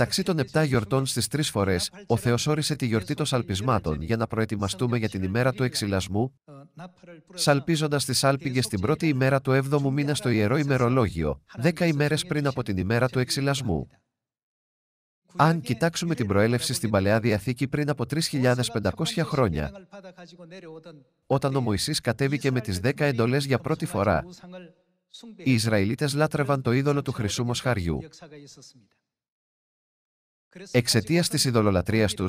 Μεταξύ των 7 γιορτών στις τρεις φορές, ο Θεός όρισε τη γιορτή των Σαλπισμάτων για να προετοιμαστούμε για την ημέρα του εξυλασμού, σαλπίζοντας τι σάλπιγγε την πρώτη ημέρα του 7ου μήνα στο ιερό ημερολόγιο, δέκα ημέρες πριν από την ημέρα του εξυλασμού. Αν κοιτάξουμε την προέλευση στην Παλαιά Διαθήκη πριν από 3.500 χρόνια, όταν ο Μωυσής κατέβηκε με τις 10 εντολές για πρώτη φορά, οι Ισραηλίτες λάτρευαν το είδωλο του χρυσού μοσχαριού. Εξαιτίας της ειδωλολατρεία του,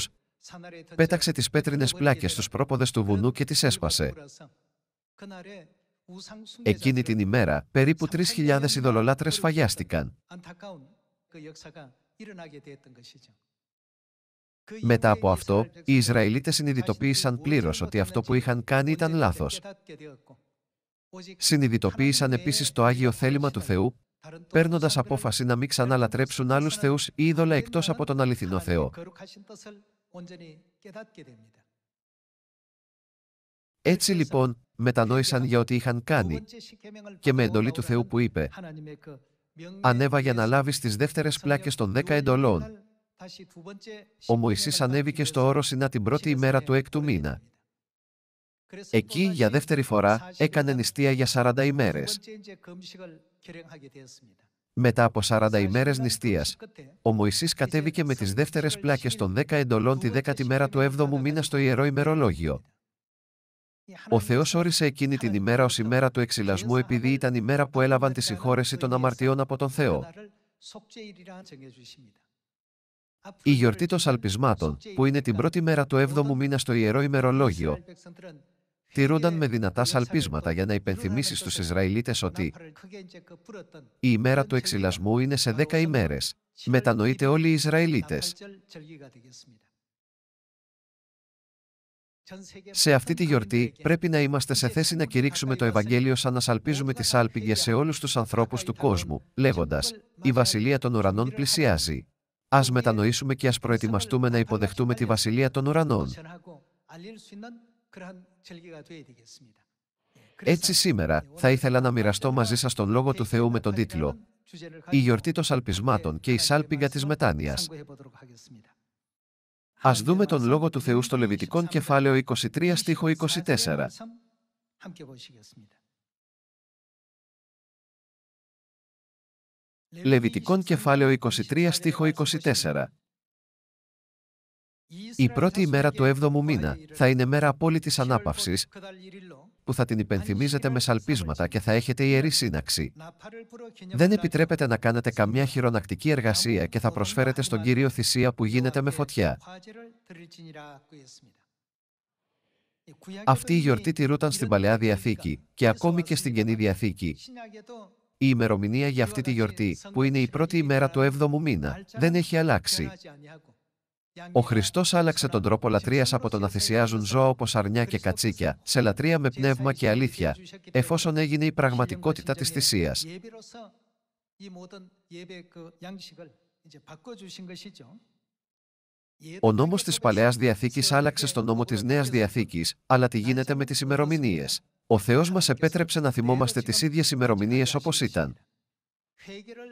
πέταξε τις πέτρινες πλάκες στους πρόποδες του βουνού και τις έσπασε. Εκείνη την ημέρα, περίπου 3.000 ειδωλολάτρες φαγιάστηκαν. Μετά από αυτό, οι Ισραηλίτες συνειδητοποίησαν πλήρως ότι αυτό που είχαν κάνει ήταν λάθος. Συνειδητοποίησαν επίσης το Άγιο Θέλημα του Θεού παίρνοντας απόφαση να μην ξαναλατρέψουν άλλους θεούς ή είδωλα εκτός από τον αληθινό Θεό. Έτσι λοιπόν μετανόησαν για ό,τι είχαν κάνει και με εντολή του Θεού που είπε «Ανέβα για να λάβεις τις δεύτερες πλάκες των δέκα εντολών». Ο Μωυσής ανέβηκε στο όρος Σινά την πρώτη ημέρα του έκτου μήνα. Εκεί για δεύτερη φορά έκανε νηστεία για 40 ημέρες. Μετά από 40 ημέρες νηστείας, ο Μωυσής κατέβηκε με τις δεύτερες πλάκες των 10 εντολών τη 10η μέρα του 7ου μήνα στο Ιερό ημερολόγιο. Ο Θεός όρισε εκείνη την ημέρα ως ημέρα του εξυλασμού επειδή ήταν η μέρα που έλαβαν τη συγχώρεση των αμαρτιών από τον Θεό. Η γιορτή των Σαλπισμάτων, που είναι την πρώτη μέρα του 7ου μήνα στο ιερό ημερολόγιο, τηρούνταν με δυνατά σαλπίσματα για να υπενθυμίσεις στους Ισραηλίτες ότι η ημέρα του εξυλασμού είναι σε δέκα ημέρες. Μετανοείτε όλοι οι Ισραηλίτες. Σε αυτή τη γιορτή πρέπει να είμαστε σε θέση να κηρύξουμε το Ευαγγέλιο σαν να σαλπίζουμε τις άλπιγες σε όλους τους ανθρώπους του κόσμου, λέγοντας «Η Βασιλεία των Ουρανών πλησιάζει». Ας μετανοήσουμε και ας προετοιμαστούμε να υποδεχτούμε τη Βασιλεία των Ουρανών. Έτσι σήμερα θα ήθελα να μοιραστώ μαζί σας τον Λόγο του Θεού με τον τίτλο «Η γιορτή των σαλπισμάτων και η σάλπιγγα της μετάνοιας». Ας δούμε τον Λόγο του Θεού στο Λεβιτικόν κεφάλαιο 23 στίχο 24. Λεβιτικόν κεφάλαιο 23 στίχο 24 η πρώτη ημέρα του 7ου μήνα θα είναι μέρα απόλυτης ανάπαυσης που θα την υπενθυμίζετε με σαλπίσματα και θα έχετε ιερή σύναξη. Δεν επιτρέπεται να κάνετε καμιά χειρονακτική εργασία και θα προσφέρετε στον Κύριο θυσία που γίνεται με φωτιά. Αυτή η γιορτή τηρούταν στην Παλαιά Διαθήκη και ακόμη και στην Καινή Διαθήκη. Η ημερομηνία για αυτή τη γιορτή, που είναι η πρώτη ημέρα του 7ου μήνα, δεν έχει αλλάξει. Ο Χριστός άλλαξε τον τρόπο λατρείας από το να θυσιάζουν ζώα όπως αρνιά και κατσίκια, σε λατρεία με πνεύμα και αλήθεια, εφόσον έγινε η πραγματικότητα της θυσίας. Ο νόμος της Παλαιάς Διαθήκης άλλαξε στον νόμο της Νέας Διαθήκης, αλλά τι γίνεται με τις ημερομηνίες. Ο Θεός μας επέτρεψε να θυμόμαστε τις ίδιες ημερομηνίες όπως ήταν.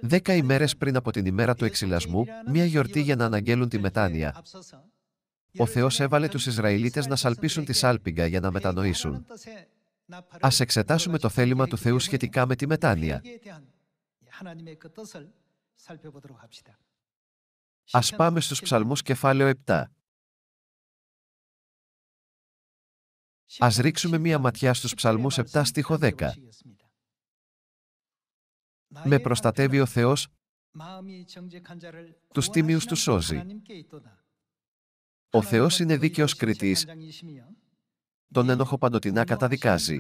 Δέκα ημέρες πριν από την ημέρα του εξυλασμού, μια γιορτή για να αναγγέλουν τη μετάνοια. Ο Θεός έβαλε τους Ισραηλίτες να σαλπίσουν τη σάλπιγγα για να μετανοήσουν. Ας εξετάσουμε το θέλημα του Θεού σχετικά με τη μετάνοια. Ας πάμε στους ψαλμούς κεφάλαιο 7. Ας ρίξουμε μία ματιά στους ψαλμούς 7 στίχο 10. Με προστατεύει ο Θεός, τους τίμιους Τους σώζει. Ο Θεός είναι δίκαιος κριτής, τον ενόχο παντοτινά καταδικάζει.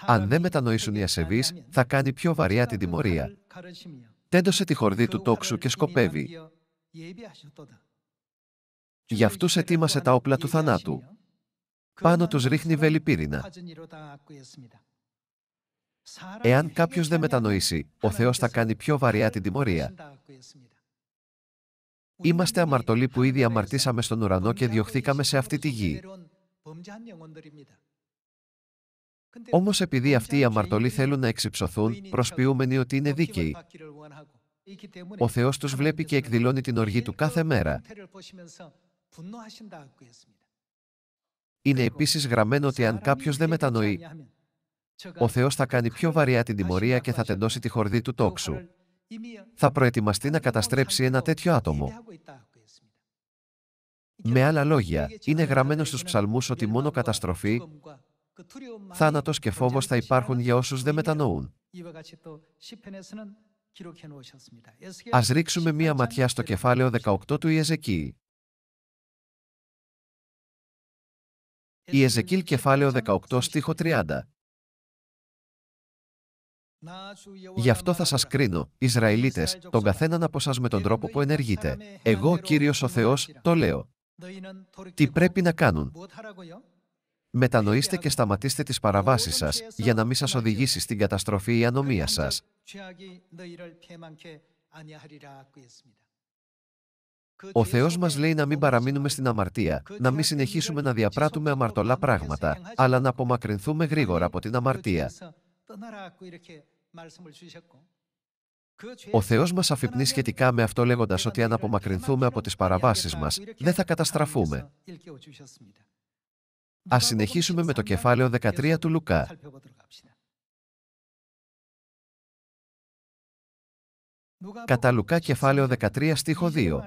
Αν δεν μετανοήσουν οι ασεβείς, θα κάνει πιο βαριά την τιμωρία. Τέντωσε τη χορδή του τόξου και σκοπεύει. Για αυτούς ετοίμασε τα όπλα του θανάτου. Πάνω τους ρίχνει βέλη Εάν κάποιος δεν μετανοήσει, ο Θεός θα κάνει πιο βαριά την τιμωρία. Είμαστε αμαρτωλοί που ήδη αμαρτήσαμε στον ουρανό και διωχθήκαμε σε αυτή τη γη. Όμως επειδή αυτοί οι αμαρτωλοί θέλουν να εξυψωθούν, προσποιούμενοι ότι είναι δίκαιοι, ο Θεός τους βλέπει και εκδηλώνει την οργή του κάθε μέρα. Είναι επίσης γραμμένο ότι αν κάποιος δεν μετανοεί, ο Θεός θα κάνει πιο βαριά την τιμωρία και θα τεντώσει τη χορδή του τόξου. Θα προετοιμαστεί να καταστρέψει ένα τέτοιο άτομο. Με άλλα λόγια, είναι γραμμένο στους ψαλμούς ότι μόνο καταστροφή, θάνατος και φόβος θα υπάρχουν για όσους δεν μετανοούν. Ας ρίξουμε μία ματιά στο κεφάλαιο 18 του Ιεζεκή. Ιεζεκήλ κεφάλαιο 18 στίχο 30. Γι' αυτό θα σας κρίνω, Ισραηλίτες, τον καθέναν από σας με τον τρόπο που ενεργείτε. Εγώ, Κύριος ο Θεός, το λέω. Τι πρέπει να κάνουν. Μετανοήστε και σταματήστε τις παραβάσεις σας, για να μην σας οδηγήσει στην καταστροφή η ανομία σας. Ο Θεός μας λέει να μην παραμείνουμε στην αμαρτία, να μην συνεχίσουμε να διαπράττουμε αμαρτωλά πράγματα, αλλά να απομακρυνθούμε γρήγορα από την αμαρτία. Ο Θεός μας αφυπνεί σχετικά με αυτό λέγοντας ότι αν απομακρυνθούμε από τις παραβάσεις μας, δεν θα καταστραφούμε. Ας συνεχίσουμε με το κεφάλαιο 13 του Λουκά. Κατά Λουκά κεφάλαιο 13 στίχο 2.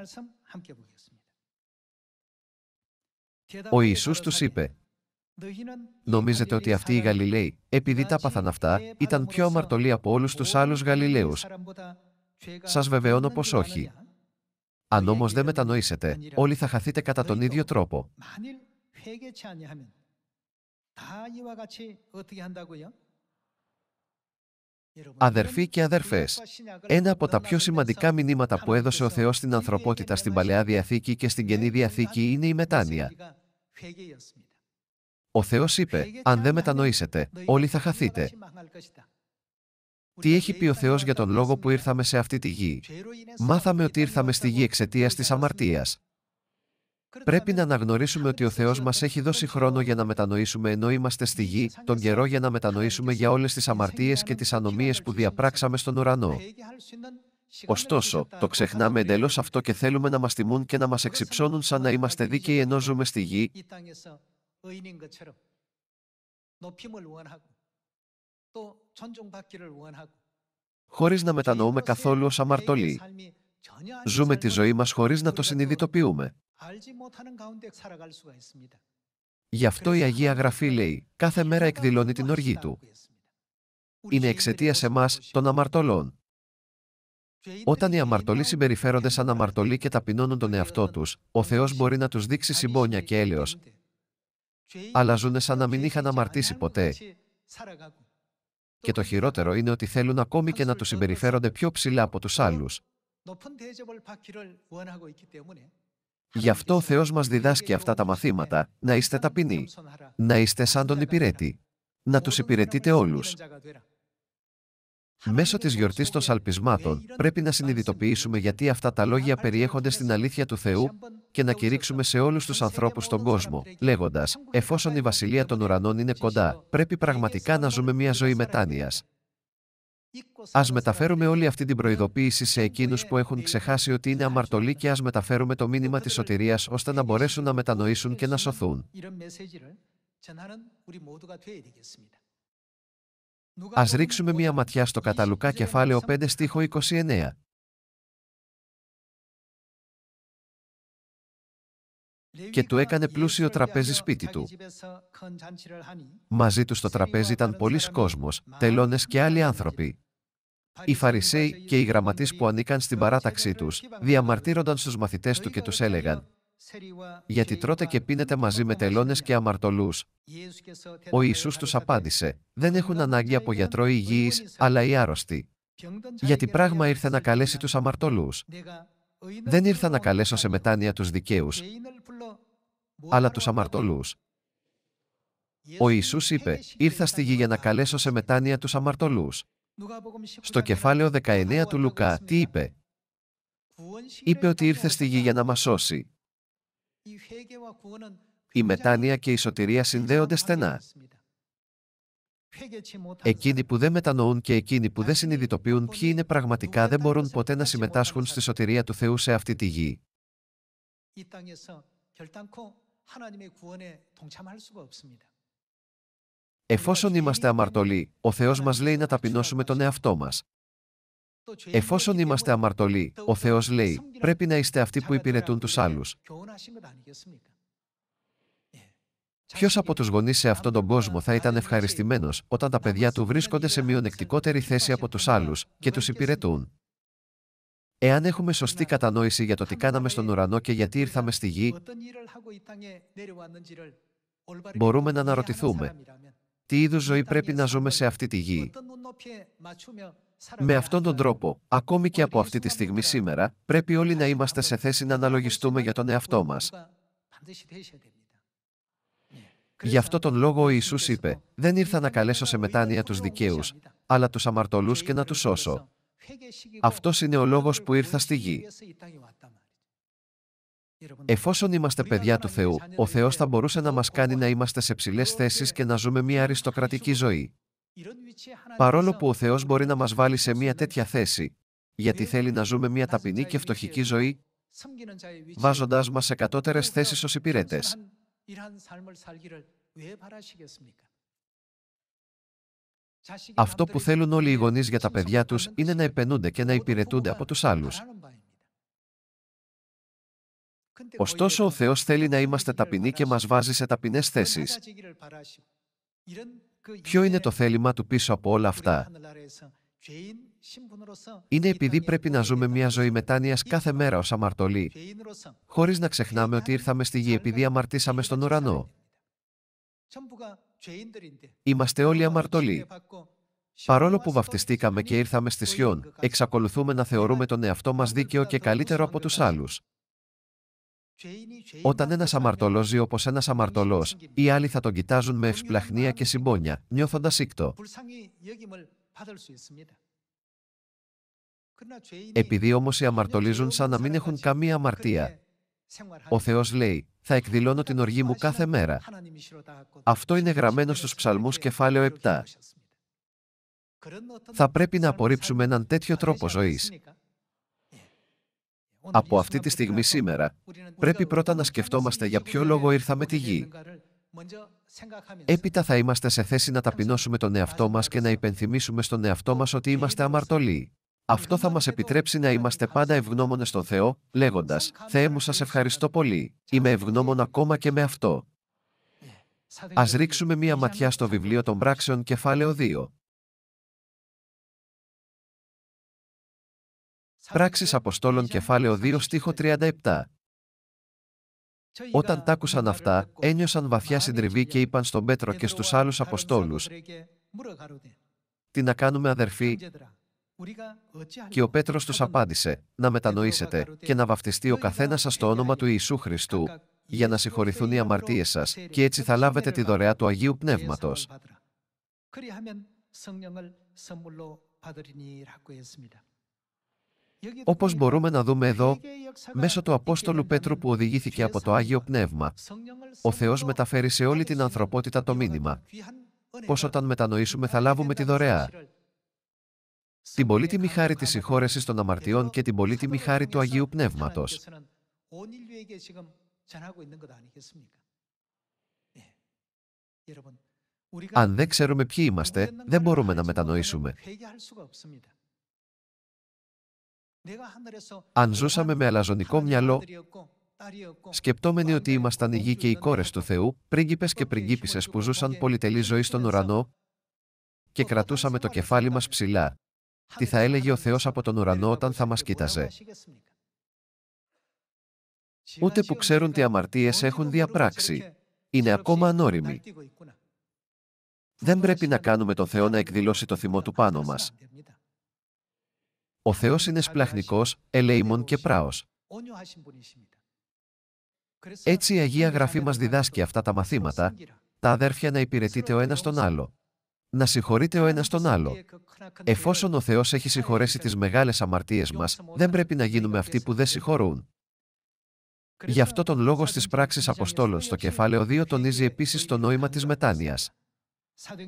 Ο Ιησούς τους είπε Νομίζετε ότι αυτοί οι Γαλιλαίοι, επειδή τα πάθαν αυτά, ήταν πιο αμαρτωλοί από όλους τους άλλους Γαλιλαίου. Σας βεβαιώνω πως όχι. Αν όμως δεν μετανοήσετε, όλοι θα χαθείτε κατά τον ίδιο τρόπο. Αδερφοί και αδερφές, ένα από τα πιο σημαντικά μηνύματα που έδωσε ο Θεός στην ανθρωπότητα στην παλαιά διαθήκη και στην καινή διαθήκη είναι η μετάνοια. Ο Θεός είπε, αν δεν μετανοήσετε, όλοι θα χαθείτε. Τι έχει πει ο Θεός για τον λόγο που ήρθαμε σε αυτή τη γη. Μάθαμε ότι ήρθαμε στη γη εξαιτίας της αμαρτίας. Πρέπει να αναγνωρίσουμε ότι ο Θεός μας έχει δώσει χρόνο για να μετανοήσουμε ενώ είμαστε στη γη, τον καιρό για να μετανοήσουμε για όλες τις αμαρτίες και τις ανομίες που διαπράξαμε στον ουρανό. Ωστόσο, το ξεχνάμε εντελώς αυτό και θέλουμε να μας τιμούν και να μας εξυψώνουν σαν να είμαστε δίκαιοι ενώ ζούμε στη γη 의인인 χωρίς να μετανοούμε καθόλου ως αμαρτωλοί. Ζούμε τη ζωή μας χωρίς να το συνειδητοποιούμε. Γι' αυτό η Αγία Γραφή λέει, κάθε μέρα εκδηλώνει την οργή του. Είναι εξαιτία εμά των αμαρτωλών. Όταν οι αμαρτωλοί συμπεριφέρονται σαν αμαρτωλοί και ταπεινώνουν τον εαυτό τους, ο Θεός μπορεί να τους δείξει συμπόνια και έλεος αλλά ζουν σαν να μην είχαν αμαρτήσει ποτέ. Και το χειρότερο είναι ότι θέλουν ακόμη και να τους συμπεριφέρονται πιο ψηλά από τους άλλους. Γι' αυτό ο Θεός μας διδάσκει αυτά τα μαθήματα, να είστε ταπεινοί, να είστε σαν τον υπηρέτη, να τους υπηρετείτε όλους. Μέσω της γιορτής των Σαλπισμάτων, πρέπει να συνειδητοποιήσουμε γιατί αυτά τα λόγια περιέχονται στην αλήθεια του Θεού και να κηρύξουμε σε όλους τους ανθρώπους στον κόσμο, λέγοντας: Εφόσον η βασιλεία των ουρανών είναι κοντά, πρέπει πραγματικά να ζούμε μια ζωή μετάνοιας. Ας μεταφέρουμε όλη αυτή την προειδοποίηση σε εκείνους που έχουν ξεχάσει ότι είναι αμαρτωλοί και ας μεταφέρουμε το μήνυμα της σωτηρίας ώστε να μπορέσουν να μετανοήσουν και να σωθούν. Ας ρίξουμε μία ματιά στο Καταλουκά κεφάλαιο 5 στίχο 29. και του έκανε πλούσιο τραπέζι σπίτι του. Μαζί του στο τραπέζι ήταν πολλοί κόσμος, τελώνες και άλλοι άνθρωποι. Οι Φαρισαίοι και οι γραμματείς που ανήκαν στην παράταξή τους διαμαρτύρονταν στους μαθητές του και τους έλεγαν γιατί τρώτε και πίνετε μαζί με τελώνες και αμαρτωλούς. Ο Ιησούς τους απάντησε, δεν έχουν ανάγκη από γιατρό υγιείς, αλλά οι άρρωστοι. Γιατί πράγμα ήρθε να καλέσει τους αμαρτωλούς. Δεν ήρθα να καλέσω σε μετάνοια τους δικαίους, αλλά τους αμαρτωλούς. Ο Ιησούς είπε, ήρθα στη γη για να καλέσω σε μετάνοια τους αμαρτωλούς. Στο κεφάλαιο 19 του Λουκά, τι είπε. Είπε ότι ήρθε στη γη για να μας σώσει. Η μετάνοια και η σωτηρία συνδέονται στενά. Εκείνοι που δεν μετανοούν και εκείνοι που δεν συνειδητοποιούν ποιοι είναι πραγματικά δεν μπορούν ποτέ να συμμετάσχουν στη σωτηρία του Θεού σε αυτή τη γη. Εφόσον είμαστε αμαρτωλοί, ο Θεός μας λέει να ταπεινώσουμε τον εαυτό μας. Εφόσον είμαστε αμαρτωλοί, ο Θεός λέει, πρέπει να είστε αυτοί που υπηρετούν τους άλλους. Ποιος από τους γονείς σε αυτόν τον κόσμο θα ήταν ευχαριστημένος όταν τα παιδιά του βρίσκονται σε μειονεκτικότερη θέση από τους άλλους και τους υπηρετούν. Εάν έχουμε σωστή κατανόηση για το τι κάναμε στον ουρανό και γιατί ήρθαμε στη γη, μπορούμε να αναρωτηθούμε τι είδους ζωή πρέπει να ζούμε σε αυτή τη γη. Με αυτόν τον τρόπο, ακόμη και από αυτή τη στιγμή σήμερα, πρέπει όλοι να είμαστε σε θέση να αναλογιστούμε για τον εαυτό μας. Γι' αυτό τον λόγο ο Ιησούς είπε «Δεν ήρθα να καλέσω σε μετάνοια τους δικαίους, αλλά τους αμαρτωλούς και να τους σώσω». Αυτός είναι ο λόγος που ήρθα στη γη. Εφόσον είμαστε παιδιά του Θεού, ο Θεός θα μπορούσε να μας κάνει να είμαστε σε ψηλές θέσεις και να ζούμε μια αριστοκρατική ζωή. Παρόλο που ο Θεός μπορεί να μας βάλει σε μια τέτοια θέση, γιατί θέλει να ζούμε μια ταπεινή και φτωχική ζωή, βάζοντάς μας σε κατώτερες θέσεις ως υπηρέτε. Αυτό που θέλουν όλοι οι γονείς για τα παιδιά τους είναι να επενούνται και να υπηρετούνται από τους άλλους. Ωστόσο, ο Θεός θέλει να είμαστε ταπεινοί και μας βάζει σε ταπεινές θέσεις. Ποιο είναι το θέλημα του πίσω από όλα αυτά. Είναι επειδή πρέπει να ζούμε μια ζωή μετάνοιας κάθε μέρα ως αμαρτωλοί, χωρίς να ξεχνάμε ότι ήρθαμε στη γη επειδή αμαρτήσαμε στον ουρανό. Είμαστε όλοι αμαρτωλοί. Παρόλο που βαφτιστήκαμε και ήρθαμε στη σιόν, εξακολουθούμε να θεωρούμε τον εαυτό μας δίκαιο και καλύτερο από τους άλλους, όταν ένας αμαρτωλός ζει όπως ένας αμαρτωλός, οι άλλοι θα τον κοιτάζουν με ευσπλαχνία και συμπόνια, νιώθοντας ήκτο. Επειδή όμως οι αμαρτωλίζουν σαν να μην έχουν καμία αμαρτία, ο Θεός λέει: Θα εκδηλώνω την οργή μου κάθε μέρα. Αυτό είναι γραμμένο στους Ψαλμούς, κεφάλαιο 7. Θα πρέπει να απορρίψουμε έναν τέτοιο τρόπο ζωής από αυτή τη στιγμή σήμερα, πρέπει πρώτα να σκεφτόμαστε για ποιο λόγο ήρθαμε τη γη. Έπειτα θα είμαστε σε θέση να ταπεινώσουμε τον εαυτό μας και να υπενθυμίσουμε στον εαυτό μας ότι είμαστε αμαρτωλοί. Αυτό θα μας επιτρέψει να είμαστε πάντα ευγνώμονες στον Θεό, λέγοντας «Θεέ μου σας ευχαριστώ πολύ, είμαι ευγνώμων ακόμα και με αυτό». Ας ρίξουμε μία ματιά στο βιβλίο των πράξεων κεφάλαιο 2. Πράξεις Αποστόλων κεφάλαιο 2 στίχο 37. Όταν τ' άκουσαν αυτά, ένιωσαν βαθιά συντριβή και είπαν στον Πέτρο και στους άλλους Αποστόλους «Τι να κάνουμε αδερφοί» και ο Πέτρος τους απάντησε «Να μετανοήσετε και να βαφτιστεί ο καθένας σας το όνομα του Ιησού Χριστού για να συγχωρηθούν οι αμαρτίες σας και έτσι θα λάβετε τη δωρεά του Αγίου Πνεύματος» όπως μπορούμε να δούμε εδώ μέσω του Απόστολου Πέτρου που οδηγήθηκε από το Άγιο Πνεύμα. Ο Θεός μεταφέρει σε όλη την ανθρωπότητα το μήνυμα. Πως όταν μετανοήσουμε θα λάβουμε τη δωρεά. Την πολύτιμη χάρη της συγχώρεσης των αμαρτιών και την πολύτιμη χάρη του Αγίου Πνεύματος. Αν δεν ξέρουμε ποιοι είμαστε, δεν μπορούμε να μετανοήσουμε. Αν ζούσαμε με αλαζονικό μυαλό, σκεπτόμενοι ότι ήμασταν οι γη και οι κόρες του Θεού, πρίγκιπες και πριγκίπισσες που ζούσαν πολυτελή ζωή στον ουρανό και κρατούσαμε το κεφάλι μας ψηλά, τι θα έλεγε ο Θεός από τον ουρανό όταν θα μας κοίταζε. Ούτε που ξέρουν τι αμαρτίες έχουν διαπράξει. Είναι ακόμα ανώριμοι. Δεν πρέπει να κάνουμε τον Θεό να εκδηλώσει το θυμό του πάνω μας, ο Θεός είναι σπλαχνικός, ελεήμων και πράος. Έτσι η Αγία Γραφή μας διδάσκει αυτά τα μαθήματα, τα αδέρφια να υπηρετείτε ο ένας τον άλλο. Να συγχωρείτε ο ένας τον άλλο. Εφόσον ο Θεός έχει συγχωρέσει τις μεγάλες αμαρτίες μας, δεν πρέπει να γίνουμε αυτοί που δεν συγχωρούν. Γι' αυτό τον λόγο στις πράξεις Αποστόλων στο κεφάλαιο 2 τονίζει επίσης το νόημα της μετάνοιας.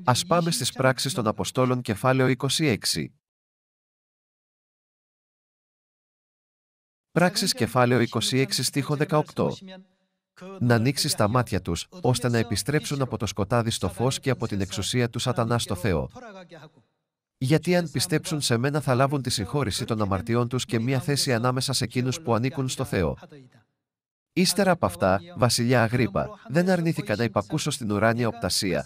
Ας πάμε στις πράξεις των Αποστόλων κεφάλαιο 26. Πράξεις κεφάλαιο 26 στίχο 18. Να ανοίξεις τα μάτια τους, ώστε να επιστρέψουν από το σκοτάδι στο φως και από την εξουσία του σατανά στο Θεό. Γιατί αν πιστέψουν σε μένα θα λάβουν τη συγχώρηση των αμαρτιών τους και μία θέση ανάμεσα σε εκείνους που ανήκουν στο Θεό. Ύστερα από αυτά, βασιλιά Αγρίπα, δεν αρνήθηκα να υπακούσω στην ουράνια οπτασία,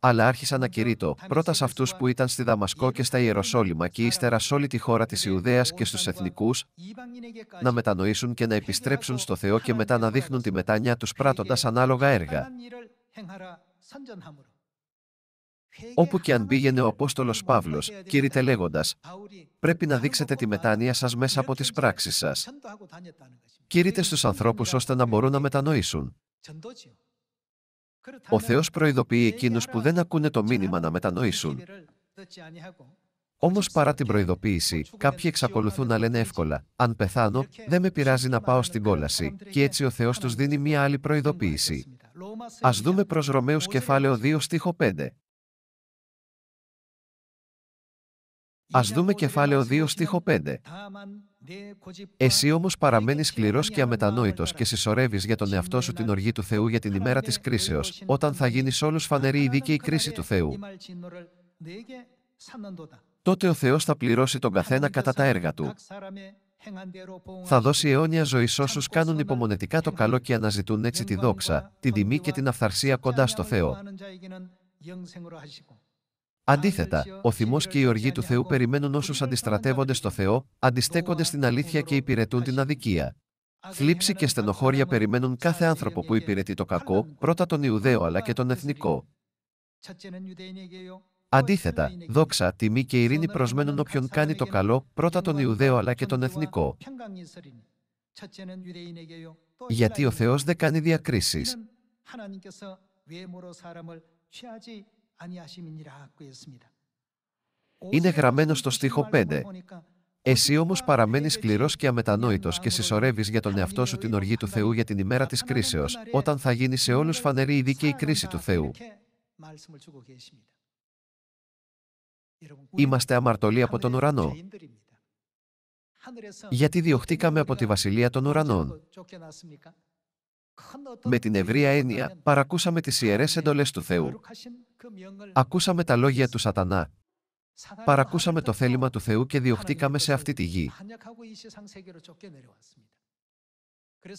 αλλά άρχισα να κηρύττω πρώτα σε αυτούς που ήταν στη Δαμασκό και στα Ιεροσόλυμα και ύστερα σε όλη τη χώρα της Ιουδαίας και στους εθνικούς, να μετανοήσουν και να επιστρέψουν στο Θεό και μετά να δείχνουν τη μετάνοια τους πράτοντα ανάλογα έργα. Όπου και αν πήγαινε ο Απόστολος Παύλος, κηρύτε λέγοντας: Πρέπει να δείξετε τη μετάνοια σας μέσα από τις πράξεις σας κηρύττει στους ανθρώπους ώστε να μπορούν να μετανοήσουν. Ο Θεός προειδοποιεί εκείνους που δεν ακούνε το μήνυμα να μετανοήσουν. Όμως παρά την προειδοποίηση, κάποιοι εξακολουθούν να λένε εύκολα: Αν πεθάνω, δεν με πειράζει να πάω στην κόλαση, και έτσι ο Θεός τους δίνει μία άλλη προειδοποίηση. Ας δούμε προς Ρωμαίους κεφάλαιο 2 στίχο 5. Ας δούμε κεφάλαιο 2 στίχο 5. Εσύ όμως παραμένεις σκληρός και αμετανόητος και συσσωρεύεις για τον εαυτό σου την οργή του Θεού για την ημέρα της κρίσεως, όταν θα γίνεις όλους φανερή η δίκαιη κρίση του Θεού. Τότε ο Θεός θα πληρώσει τον καθένα κατά τα έργα του. Θα δώσει αιώνια ζωή σ' όσους κάνουν υπομονετικά το καλό και αναζητούν έτσι τη δόξα, την τιμή και την αυθαρσία κοντά στο Θεό. Αντίθετα, ο θυμός και η οργή του Θεού περιμένουν όσους αντιστρατεύονται στο Θεό, αντιστέκονται στην αλήθεια και υπηρετούν την αδικία. Θλίψη και στενοχώρια περιμένουν κάθε άνθρωπο που υπηρετεί το κακό, πρώτα τον Ιουδαίο αλλά και τον εθνικό. Αντίθετα, δόξα, τιμή και ειρήνη προσμένουν όποιον κάνει το καλό, πρώτα τον Ιουδαίο αλλά και τον εθνικό. Γιατί ο Θεός δεν κάνει διακρίσεις. Είναι γραμμένο στο στίχο 5. Εσύ όμως παραμένεις σκληρός και αμετανόητος και συσσωρεύεις για τον εαυτό σου την οργή του Θεού για την ημέρα της κρίσεως, όταν θα γίνει σε όλους φανερή η δίκαιη κρίση του Θεού. Είμαστε αμαρτωλοί από τον ουρανό. Γιατί διωχτήκαμε από τη βασιλεία των ουρανών. Με την ευρεία έννοια, παρακούσαμε τις ιερές εντολές του Θεού. Ακούσαμε τα λόγια του σατανά. Παρακούσαμε το θέλημα του Θεού και διοχτήκαμε σε αυτή τη γη.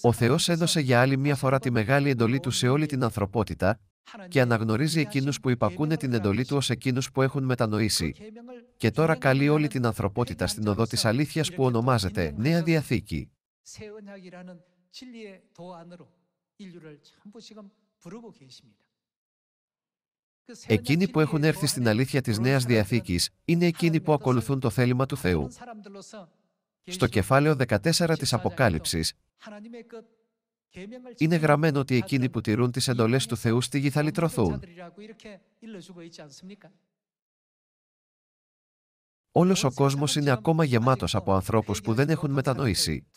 Ο Θεός έδωσε για άλλη μία φορά τη μεγάλη εντολή του σε όλη την ανθρωπότητα και αναγνωρίζει εκείνους που υπακούνε την εντολή του ως εκείνους που έχουν μετανοήσει. Και τώρα καλεί όλη την ανθρωπότητα στην οδό της αλήθειας που ονομάζεται Νέα Διαθήκη. Εκείνοι που έχουν έρθει στην αλήθεια της Νέας Διαθήκης είναι εκείνοι που ακολουθούν το θέλημα του Θεού. Στο κεφάλαιο 14 της Αποκάλυψης είναι γραμμένο ότι εκείνοι που τηρούν τις εντολές του Θεού στη γη θα λυτρωθούν. Όλος ο κόσμος είναι ακόμα γεμάτος από ανθρώπους που δεν έχουν μετανοήσει.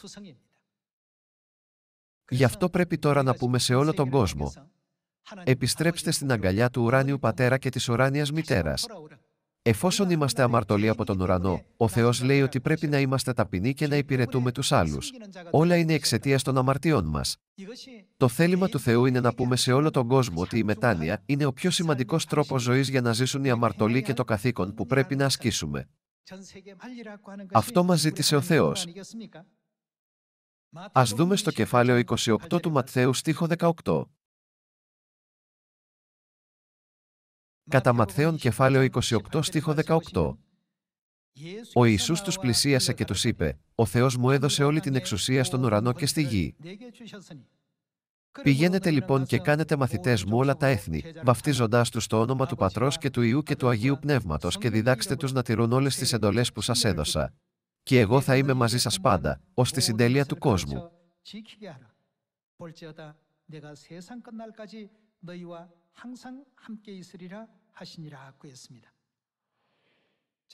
Γι' αυτό πρέπει τώρα να πούμε σε όλο τον κόσμο. Επιστρέψτε στην αγκαλιά του ουράνιου πατέρα και της ουράνιας μητέρας. Εφόσον είμαστε αμαρτωλοί από τον ουρανό, ο Θεός λέει ότι πρέπει να είμαστε ταπεινοί και να υπηρετούμε τους άλλους. Όλα είναι εξαιτίας των αμαρτιών μας. Το θέλημα του Θεού είναι να πούμε σε όλο τον κόσμο ότι η μετάνοια είναι ο πιο σημαντικός τρόπος ζωής για να ζήσουν οι αμαρτωλοί και το καθήκον που πρέπει να ασκήσουμε. Αυτό μας ζήτησε ο Θεός. Ας δούμε στο κεφάλαιο 28 του Ματθαίου στίχο 18. Κατά Ματθαίον κεφάλαιο 28 στίχο 18. Ο Ιησούς τους πλησίασε και τους είπε «Ο Θεός μου έδωσε όλη την εξουσία στον ουρανό και στη γη». Πηγαίνετε λοιπόν και κάνετε μαθητές μου όλα τα έθνη, βαφτίζοντάς τους το όνομα του Πατρός και του Ιού και του Αγίου Πνεύματος και διδάξτε τους να τηρούν όλες τις εντολές που σας έδωσα και εγώ θα είμαι μαζί σας πάντα, ως τη συντέλεια του κόσμου.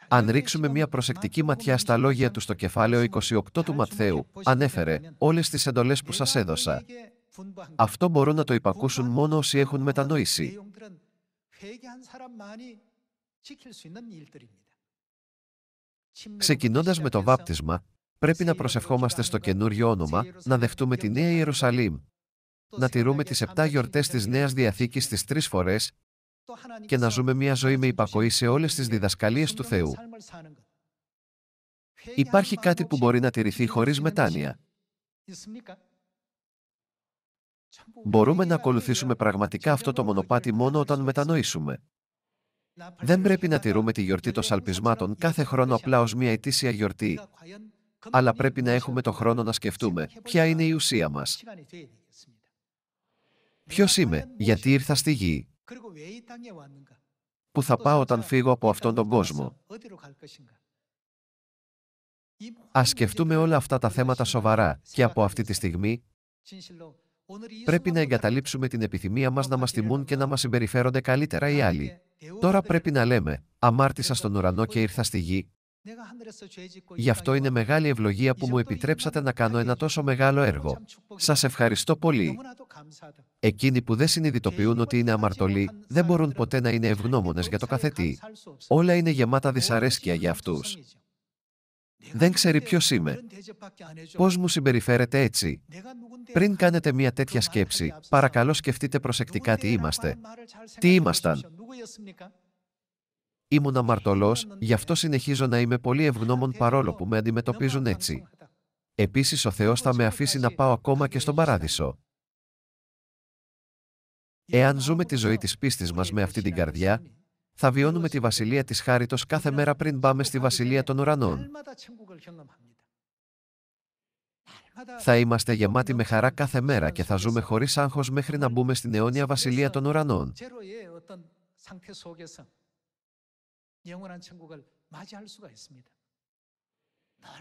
Αν ρίξουμε μια προσεκτική ματιά στα λόγια του στο κεφάλαιο 28 του Ματθαίου, ανέφερε όλες τις εντολές που σας έδωσα. Αυτό μπορούν να το υπακούσουν μόνο όσοι έχουν μετανοήσει. Ξεκινώντας με το βάπτισμα, πρέπει να προσευχόμαστε στο καινούριο όνομα, να δεχτούμε τη Νέα Ιερουσαλήμ, να τηρούμε τις επτά γιορτές της Νέας Διαθήκης τις τρεις φορές και να ζούμε μια ζωή με υπακοή σε όλες τις διδασκαλίες του Θεού. Υπάρχει κάτι που μπορεί να τηρηθεί χωρίς μετάνοια. Μπορούμε να ακολουθήσουμε πραγματικά αυτό το μονοπάτι μόνο όταν μετανοήσουμε. Δεν πρέπει να τηρούμε τη γιορτή των Σαλπισμάτων κάθε χρόνο απλά ως μια ετήσια γιορτή, αλλά πρέπει να έχουμε το χρόνο να σκεφτούμε ποια είναι η ουσία μας. Ποιος είμαι, γιατί ήρθα στη γη, που θα πάω όταν φύγω από αυτόν τον κόσμο. Ας σκεφτούμε όλα αυτά τα θέματα σοβαρά και από αυτή τη στιγμή Πρέπει να εγκαταλείψουμε την επιθυμία μας να μας τιμούν και να μας συμπεριφέρονται καλύτερα οι άλλοι. Τώρα πρέπει να λέμε: Αμάρτησα στον ουρανό και ήρθα στη γη. Γι' αυτό είναι μεγάλη ευλογία που μου επιτρέψατε να κάνω ένα τόσο μεγάλο έργο. Σας ευχαριστώ πολύ. Εκείνοι που δεν συνειδητοποιούν ότι είναι αμαρτωλοί δεν μπορούν ποτέ να είναι ευγνώμονες για το καθετή. Όλα είναι γεμάτα δυσαρέσκεια για αυτούς. Δεν ξέρει ποιος είμαι. Πώς μου συμπεριφέρεται έτσι. Πριν κάνετε μια τέτοια σκέψη, παρακαλώ σκεφτείτε προσεκτικά τι είμαστε. Τι ήμασταν. Ήμουν αμαρτωλός, γι' αυτό συνεχίζω να είμαι πολύ ευγνώμων παρόλο που με αντιμετωπίζουν έτσι. Επίσης ο Θεός θα με αφήσει να πάω ακόμα και στον παράδεισο. Εάν ζούμε τη ζωή της πίστης μας με αυτή την καρδιά, θα βιώνουμε τη Βασιλεία της Χάριτος κάθε μέρα πριν πάμε στη Βασιλεία των Ουρανών. Θα είμαστε γεμάτοι με χαρά κάθε μέρα και θα ζούμε χωρίς άγχος μέχρι να μπούμε στην αιώνια Βασιλεία των Ουρανών.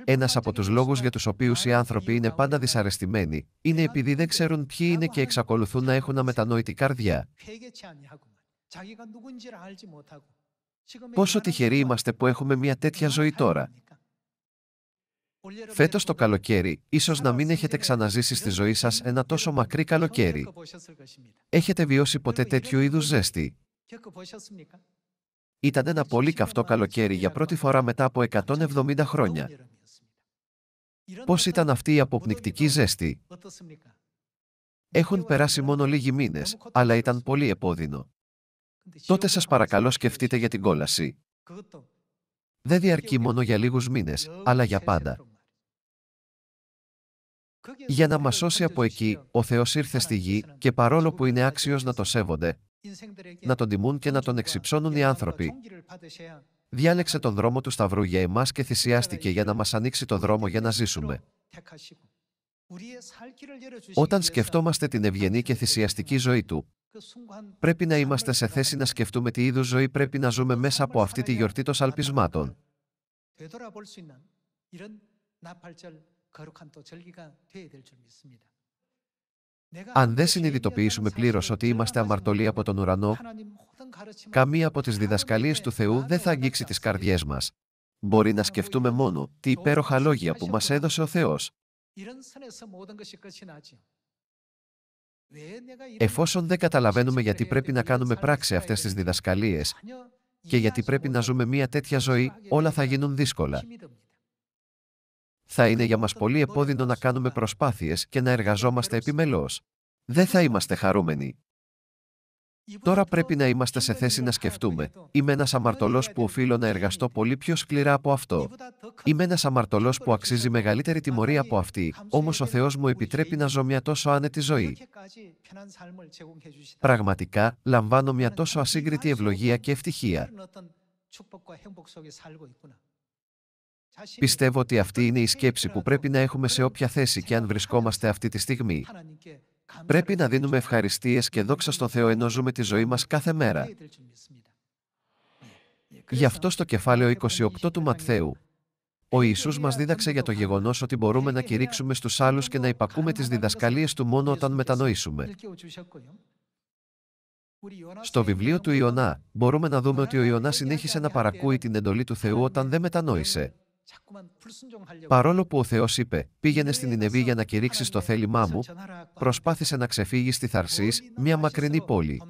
Ένας από τους λόγους για τους οποίους οι άνθρωποι είναι πάντα δυσαρεστημένοι είναι επειδή δεν ξέρουν ποιοι είναι και εξακολουθούν να έχουν αμετανόητη καρδιά. Πόσο τυχεροί είμαστε που έχουμε μια τέτοια ζωή τώρα. Φέτος το καλοκαίρι, ίσως να μην έχετε ξαναζήσει στη ζωή σας ένα τόσο μακρύ καλοκαίρι. Έχετε βιώσει ποτέ τέτοιου είδους ζέστη. Ήταν ένα πολύ καυτό καλοκαίρι για πρώτη φορά μετά από 170 χρόνια. Πώς ήταν αυτή η αποπνικτική ζέστη. Έχουν περάσει μόνο λίγοι μήνες, αλλά ήταν πολύ επώδυνο τότε σας παρακαλώ σκεφτείτε για την κόλαση. Δεν διαρκεί μόνο για λίγους μήνες, αλλά για πάντα. Για να μας σώσει από εκεί, ο Θεός ήρθε στη γη και παρόλο που είναι άξιος να το σέβονται, να τον τιμούν και να τον εξυψώνουν οι άνθρωποι, διάλεξε τον δρόμο του Σταυρού για εμάς και θυσιάστηκε για να μας ανοίξει το δρόμο για να ζήσουμε. Όταν σκεφτόμαστε την ευγενή και θυσιαστική ζωή του, Πρέπει να είμαστε σε θέση να σκεφτούμε τι είδους ζωή πρέπει να ζούμε μέσα από αυτή τη γιορτή των σαλπισμάτων. Αν δεν συνειδητοποιήσουμε πλήρως ότι είμαστε αμαρτωλοί από τον ουρανό, καμία από τις διδασκαλίες του Θεού δεν θα αγγίξει τις καρδιές μας. Μπορεί να σκεφτούμε μόνο τι υπέροχα λόγια που μας έδωσε ο Θεός. Εφόσον δεν καταλαβαίνουμε γιατί πρέπει να κάνουμε πράξη αυτές τις διδασκαλίες και γιατί πρέπει να ζούμε μια τέτοια ζωή, όλα θα γίνουν δύσκολα. Θα είναι για μας πολύ επώδυνο να κάνουμε προσπάθειες και να εργαζόμαστε επιμελώς. Δεν θα είμαστε χαρούμενοι. Τώρα πρέπει να είμαστε σε θέση να σκεφτούμε. Είμαι ένας αμαρτωλός που οφείλω να εργαστώ πολύ πιο σκληρά από αυτό. Είμαι ένας αμαρτωλός που αξίζει μεγαλύτερη τιμωρία από αυτή, όμως ο Θεός μου επιτρέπει να ζω μια τόσο άνετη ζωή. Πραγματικά, λαμβάνω μια τόσο ασύγκριτη ευλογία και ευτυχία. Πιστεύω ότι αυτή είναι η σκέψη που πρέπει να έχουμε σε όποια θέση και αν βρισκόμαστε αυτή τη στιγμή. Πρέπει να δίνουμε ευχαριστίες και δόξα στον Θεό ενώ ζούμε τη ζωή μας κάθε μέρα. Γι' αυτό στο κεφάλαιο 28 του Ματθαίου, ο Ιησούς μας δίδαξε για το γεγονός ότι μπορούμε να κηρύξουμε στους άλλους και να υπακούμε τις διδασκαλίες Του μόνο όταν μετανοήσουμε. Στο βιβλίο του Ιωνά, μπορούμε να δούμε ότι ο Ιωνάς συνέχισε να παρακούει την εντολή του Θεού όταν δεν μετανόησε. Παρόλο που ο Θεός είπε: Πήγαινε στην Ινεβή για να κηρύξεις το θέλημά μου, προσπάθησε να ξεφύγει στη Θαρσή, μια μακρινή πόλη.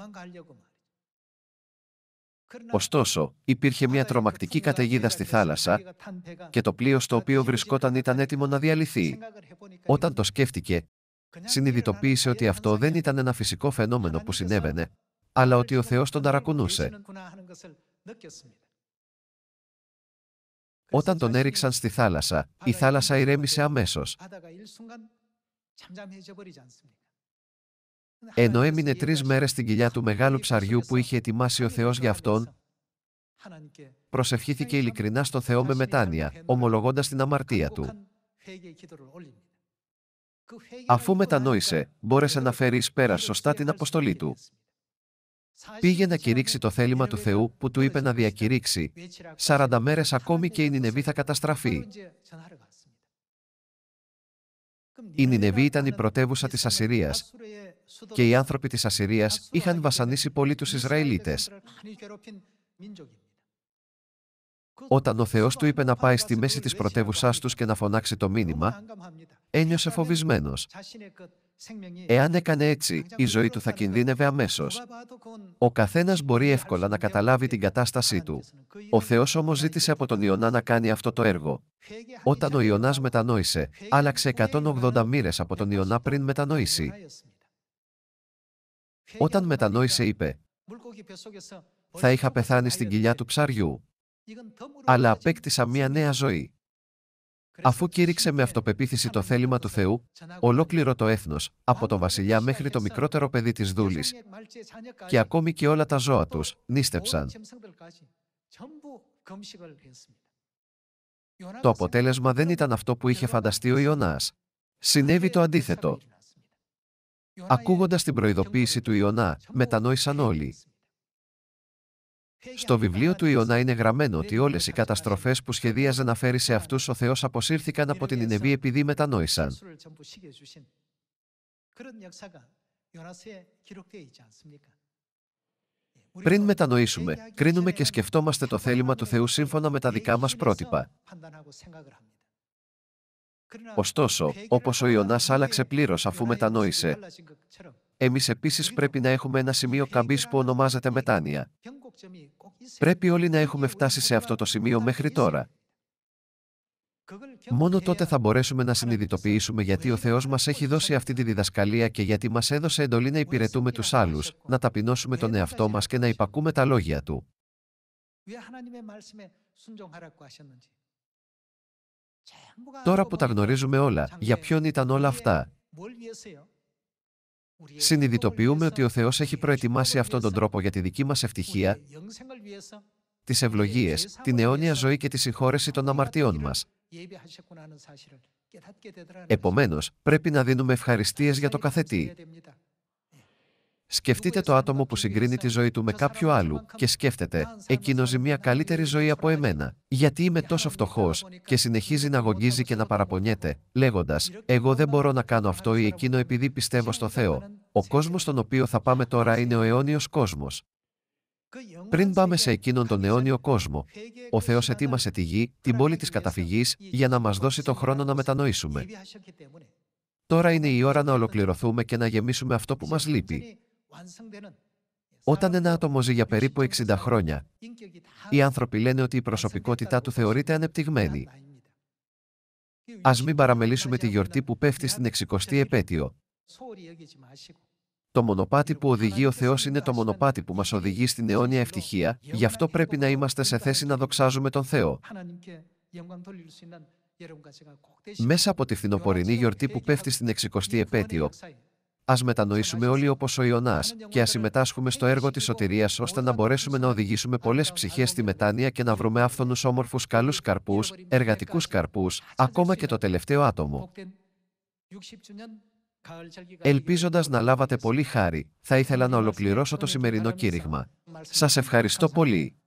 Ωστόσο, υπήρχε μια τρομακτική καταιγίδα στη θάλασσα και το πλοίο στο οποίο βρισκόταν ήταν έτοιμο να διαλυθεί. Όταν το σκέφτηκε, συνειδητοποίησε ότι αυτό δεν ήταν ένα φυσικό φαινόμενο που συνέβαινε, αλλά ότι ο Θεός τον ταρακουνούσε. Όταν τον έριξαν στη θάλασσα, η θάλασσα ηρέμησε αμέσως. Ενώ έμεινε τρεις μέρες στην κοιλιά του μεγάλου ψαριού που είχε ετοιμάσει ο Θεός για αυτόν, προσευχήθηκε ειλικρινά στο Θεό με μετάνοια, ομολογώντας την αμαρτία του. Αφού μετανόησε, μπόρεσε να φέρει εις πέρας σωστά την αποστολή του. Πήγε να κηρύξει το θέλημα του Θεού που του είπε να διακηρύξει. Σαράντα μέρες ακόμη και η Νινεβή θα καταστραφεί. Η Νινεβή ήταν η πρωτεύουσα της Ασσυρίας και οι άνθρωποι της Ασσυρίας είχαν βασανίσει πολύ τους Ισραηλίτες. Όταν ο Θεός του είπε να πάει στη μέση της πρωτεύουσάς τους και να φωνάξει το μήνυμα, ένιωσε φοβισμένος. Εάν έκανε έτσι, η ζωή του θα κινδύνευε αμέσως. Ο καθένας μπορεί εύκολα να καταλάβει την κατάστασή του. Ο Θεός όμως ζήτησε από τον Ιωνά να κάνει αυτό το έργο. Όταν ο Ιωνάς μετανόησε, άλλαξε 180 μοίρες από τον Ιωνά πριν μετανοήσει. Όταν μετανόησε, είπε: Θα είχα πεθάνει στην κοιλιά του ψαριού. Αλλά απέκτησα μια νέα ζωή. Αφού κήρυξε με αυτοπεποίθηση το θέλημα του Θεού, ολόκληρο το έθνος, από τον βασιλιά μέχρι το μικρότερο παιδί της δούλης, και ακόμη και όλα τα ζώα τους, νίστεψαν. Το αποτέλεσμα δεν ήταν αυτό που είχε φανταστεί ο Ιωνάς. Συνέβη το αντίθετο. Ακούγοντας την προειδοποίηση του Ιωνά, μετανόησαν όλοι. Στο βιβλίο του Ιωνά είναι γραμμένο ότι όλες οι καταστροφές που σχεδίαζε να φέρει σε αυτούς ο Θεός αποσύρθηκαν από την Ινεβή επειδή μετανόησαν. Ε, Πριν μετανοήσουμε, κρίνουμε και σκεφτόμαστε το θέλημα του Θεού σύμφωνα με τα δικά μας πρότυπα. Ωστόσο, όπως ο Ιωνάς άλλαξε πλήρως αφού μετανόησε, εμείς επίσης πρέπει να έχουμε ένα σημείο καμπής που ονομάζεται μετάνοια. Πρέπει όλοι να έχουμε φτάσει σε αυτό το σημείο μέχρι τώρα. Μόνο τότε θα μπορέσουμε να συνειδητοποιήσουμε γιατί ο Θεός μας έχει δώσει αυτή τη διδασκαλία και γιατί μας έδωσε εντολή να υπηρετούμε τους άλλους, να ταπεινώσουμε τον εαυτό μας και να υπακούμε τα λόγια του. Τώρα που τα γνωρίζουμε όλα, για ποιον ήταν όλα αυτά συνειδητοποιούμε ότι ο Θεός έχει προετοιμάσει αυτόν τον τρόπο για τη δική μας ευτυχία, τις ευλογίες, την αιώνια ζωή και τη συγχώρεση των αμαρτιών μας. Επομένως, πρέπει να δίνουμε ευχαριστίες για το καθετή. Σκεφτείτε το άτομο που συγκρίνει τη ζωή του με κάποιο άλλου και σκέφτεται, εκείνος ζει μια καλύτερη ζωή από εμένα, γιατί είμαι τόσο φτωχός, και συνεχίζει να αγωνίζει και να παραπονιέται, λέγοντας, Εγώ δεν μπορώ να κάνω αυτό ή εκείνο επειδή πιστεύω στο Θεό. Ο κόσμος στον οποίο θα πάμε τώρα είναι ο αιώνιος κόσμος. Πριν πάμε σε εκείνον τον αιώνιο κόσμο, ο Θεός ετοίμασε τη γη, την πόλη της καταφυγής, για να μας δώσει τον χρόνο να μετανοήσουμε. Τώρα είναι η ώρα να ολοκληρωθούμε και να γεμίσουμε αυτό που μας λείπει. Όταν ένα άτομο ζει για περίπου 60 χρόνια, οι άνθρωποι λένε ότι η προσωπικότητά του θεωρείται ανεπτυγμένη. Ας μην παραμελήσουμε τη γιορτή που πέφτει στην 60η επέτειο. Το μονοπάτι που οδηγεί ο Θεός είναι το μονοπάτι που μας οδηγεί στην αιώνια ευτυχία, γι' αυτό πρέπει να είμαστε σε θέση να δοξάζουμε τον Θεό. Μέσα από τη φθινοπορεινή γιορτή που πέφτει στην 60η επέτειο, Ας μετανοήσουμε όλοι όπως ο Ιωνάς και ας συμμετάσχουμε στο έργο της σωτηρίας ώστε να μπορέσουμε να οδηγήσουμε πολλές ψυχές στη μετάνοια και να βρούμε άφθονους όμορφους καλούς καρπούς, εργατικούς καρπούς, ακόμα και το τελευταίο άτομο. Ελπίζοντας να λάβατε πολύ χάρη, θα ήθελα να ολοκληρώσω το σημερινό κήρυγμα. Σας ευχαριστώ πολύ.